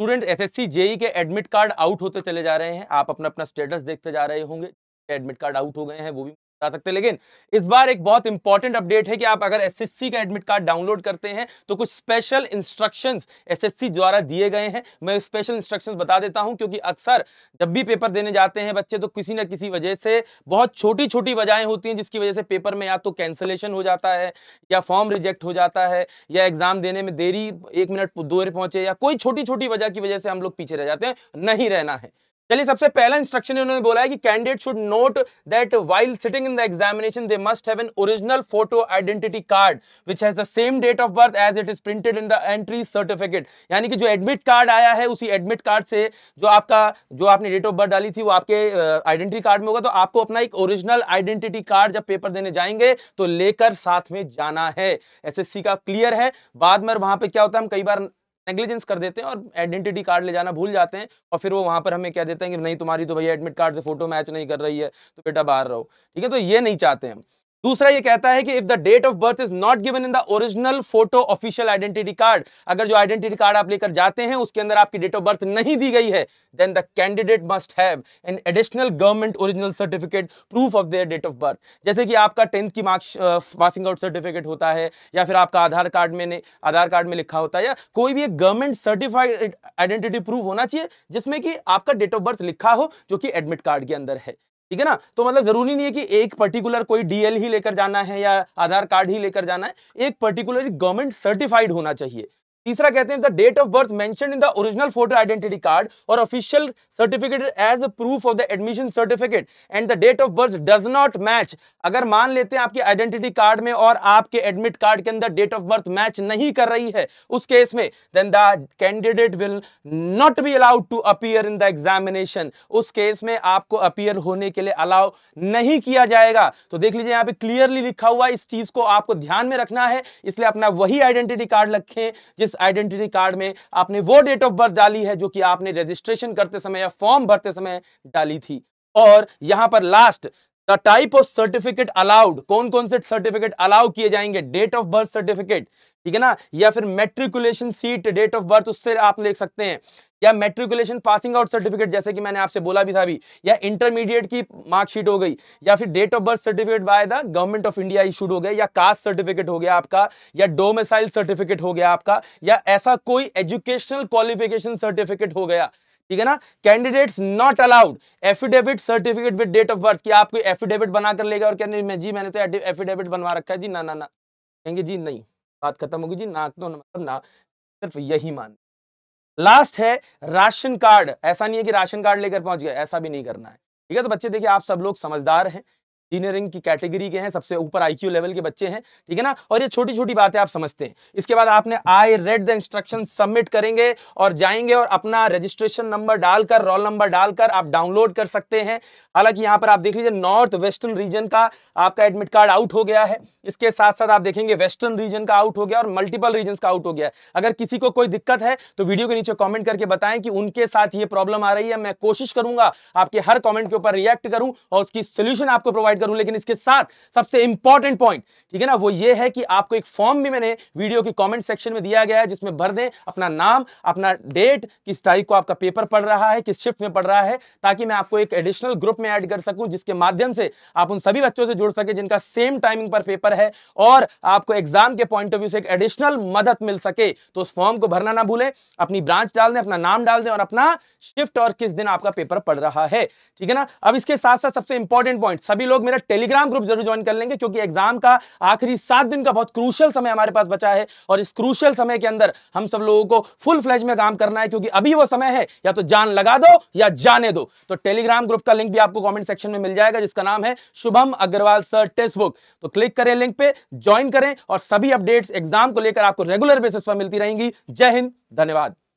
student SSC JE e के admit card out होते चले जा रहे हैं आप अपना अपना स्टेटस देखते जा रहे होंगे एडमिट कार्ड आउट हो गए हैं वो भी जा सकते हैं लेकिन इस बार एक बहुत इंपॉर्टेंट अपडेट है कि आप अगर एसएससी का एडमिट कार्ड डाउनलोड करते हैं तो कुछ स्पेशल इंस्ट्रक्शंस एसएससी द्वारा दिए गए हैं मैं स्पेशल इंस्ट्रक्शंस बता देता हूं क्योंकि अक्सर जब भी पेपर देने जाते हैं बच्चे तो किसी ना किसी वजह से बहुत छोटी छोटी वजहें होती हैं जिसकी वजह से पेपर में या तो कैंसिलेशन हो जाता है या फॉर्म रिजेक्ट हो जाता है या एग्जाम देने में देरी एक मिनट दो पहुंचे या कोई छोटी छोटी वजह की वजह से हम लोग पीछे रह जाते हैं नहीं रहना है चलिए सबसे पहला इंस्ट्रक्शन इन्होंने बोला है कि candidate should note that while sitting in the examination they must have an original photo identity card which has the same date of birth as it is printed in the entry certificate यानी कि जो admit card आया है उसी admit card से जो आपका जो आपने डेट ऑफ बर्थ डाली थी वो आपके आइडेंटिटी कार्ड में होगा तो आपको अपना एक ओरिजिनल आइडेंटिटी कार्ड जब पेपर देने जाएंगे तो लेकर साथ में जाना है एसएससी का क्लियर है बाद में वहां पर क्या होता है हम कई बार नेग्लिजेंस कर देते हैं और आइडेंटिटी कार्ड ले जाना भूल जाते हैं और फिर वो वहाँ पर हमें क्या देते हैं कि नहीं तुम्हारी तो भैया एडमिट कार्ड से फोटो मैच नहीं कर रही है तो बेटा बाहर रहो ठीक है तो ये नहीं चाहते हम दूसरा ये कहता है कि if the date of birth is not given in the original photo official identity card अगर जो आइडेंटिटी कार्ड आप लेकर जाते हैं उसके अंदर आपकी डेट ऑफ बर्थ नहीं दी गई है then the candidate must have an additional government original certificate proof of their date of birth जैसे कि आपका टेंथ की मार्क्स पासिंग आउट सर्टिफिकेट होता है या फिर आपका आधार कार्ड में आधार कार्ड में लिखा होता है या कोई भी एक गवर्नमेंट सर्टिफाइड आइडेंटिटी प्रूफ होना चाहिए जिसमें कि आपका डेट ऑफ बर्थ लिखा हो जो कि एडमिट कार्ड के अंदर है ठीक है ना तो मतलब जरूरी नहीं है कि एक पर्टिकुलर कोई डीएल ही लेकर जाना है या आधार कार्ड ही लेकर जाना है एक पर्टिकुलर गवर्नमेंट सर्टिफाइड होना चाहिए तीसरा कहते हैं the date of birth mention in the original photo identity card और official certificate age proof of the admission certificate and the date of birth does not match अगर मान लेते हैं आपके आइडेंटिटी कार्ड में और आपके एडमिट कार्ड के अंदर डेट ऑफ बर्थ मैच नहीं कर रही है उस केस में then the candidate will not be allowed to appear in the examination उस केस में आपको अपियर होने के लिए अलाउ नहीं किया जाएगा तो देख लीजिए यहाँ पे क्लियरली लिखा हुआ इस चीज को आपको ध्यान में रखना है इसलिए अपना वही आइडेंटिटी कार्ड रखें जिस इस आइडेंटिटी कार्ड में आपने वो डेट ऑफ बर्थ डाली है जो कि आपने रजिस्ट्रेशन करते समय या फॉर्म भरते समय डाली थी और यहां पर last type of certificate allowed कौन कौन से सर्टिफिकेट अलाउ किए जाएंगे डेट ऑफ बर्थ सर्टिफिकेट ठीक है ना या फिर मेट्रिकुलेशन सीट डेट ऑफ बर्थ उससे आप लिख सकते हैं या मेट्रिकुलेशन पासिंग आउट सर्टिफिकेट जैसे कि मैंने आपसे बोला भी था अभी या इंटरमीडिएट की मार्कशीट हो गई या फिर date of birth certificate by the government of India issued हो गया या कास्ट सर्टिफिकेट हो गया आपका या डोमिसाइल सर्टिफिकेट हो गया आपका या ऐसा कोई एजुकेशनल क्वालिफिकेशन सर्टिफिकेट हो गया ठीक है ना candidates not allowed affidavit certificate with date of birth कि आपको एफिडेविट बनाकर लेगा और कहने मैं जी मैंने तो एफिडेविट बनवा रखा है जी ना ना ना कहेंगे जी नहीं बात खत्म होगी जी ना तो मतलब ना सिर्फ यही मान लास्ट है राशन कार्ड ऐसा नहीं है कि राशन कार्ड लेकर पहुंच गया ऐसा भी नहीं करना है ठीक है तो बच्चे देखिए आप सब लोग समझदार हैं इंजीनियरिंग की कैटेगरी के हैं सबसे ऊपर आईक्यू लेवल के बच्चे हैं ठीक है ना और ये छोटी छोटी बातें आप समझते हैं इसके बाद आपने I read the instruction submit करेंगे और जाएंगे और अपना रजिस्ट्रेशन नंबर डालकर रोल नंबर डालकर आप डाउनलोड कर सकते हैं हालांकि यहाँ पर आप देख लीजिए नॉर्थ वेस्टर्न रीजन का आपका एडमिट कार्ड आउट हो गया है इसके साथ साथ आप देखेंगे वेस्टर्न रीजन का आउट हो गया और मल्टीपल रीजन का आउट हो गया अगर किसी को कोई दिक्कत है तो वीडियो के नीचे कॉमेंट करके बताएं कि उनके साथ ये प्रॉब्लम आ रही है मैं कोशिश करूंगा आपके हर कॉमेंट के ऊपर रिएक्ट करूं और उसकी सोल्यूशन आपको प्रोवाइड शेयर करूं लेकिन इसके साथ सबसे इंपॉर्टेंट पॉइंट ठीक है ना वो ये है कि आपको एक फॉर्म भी मैंने वीडियो के कमेंट सेक्शन में दिया गया है जिसमें भर दें अपना नाम अपना डेट किस तारीख को आपका पेपर पढ़ रहा है किस शिफ्ट में पढ़ रहा है ताकि मैं आपको एक एडिशनल ग्रुप में ऐड कर सकूं जिसके माध्यम से आप उन सभी बच्चों से जुड़ सके जिनका सेम टाइमिंग पर पेपर है और आपको एग्जाम के पॉइंट ऑफ व्यू से एक एडिशनल मदद मिल सके तो उस फॉर्म को भरना ना भूलें अपनी ब्रांच डाल दें अपना नाम डाल दें और अपना शिफ्ट और किस दिन आपका पेपर पढ़ रहा है ठीक है ना अब इसके साथ साथ सबसे इंपॉर्टेंट पॉइंट सभी लोग मेरा टेलीग्राम ग्रुप जरूर ज्वाइन कर लेंगे क्योंकि एग्जाम का आखिरी सात दिन का बहुत क्रूशल समय हमारे पास बचा है और इस क्रूशल समय के अंदर हम सब लोगों को फुल फ्लैज में काम करना है क्योंकि अभी वो समय है या तो जान लगा दो या जाने दो तो टेलीग्राम ग्रुप का लिंक भी आपको कॉमेंट सेक्शन में मिल जाएगा जिसका नाम है Shubham Agrawal sir test book तो क्लिक करें लिंक पे ज्वाइन करें और सभी अपडेट्स एग्जाम को लेकर आपको रेगुलर बेसिस पर मिलती रहेंगी जय हिंद धन्यवाद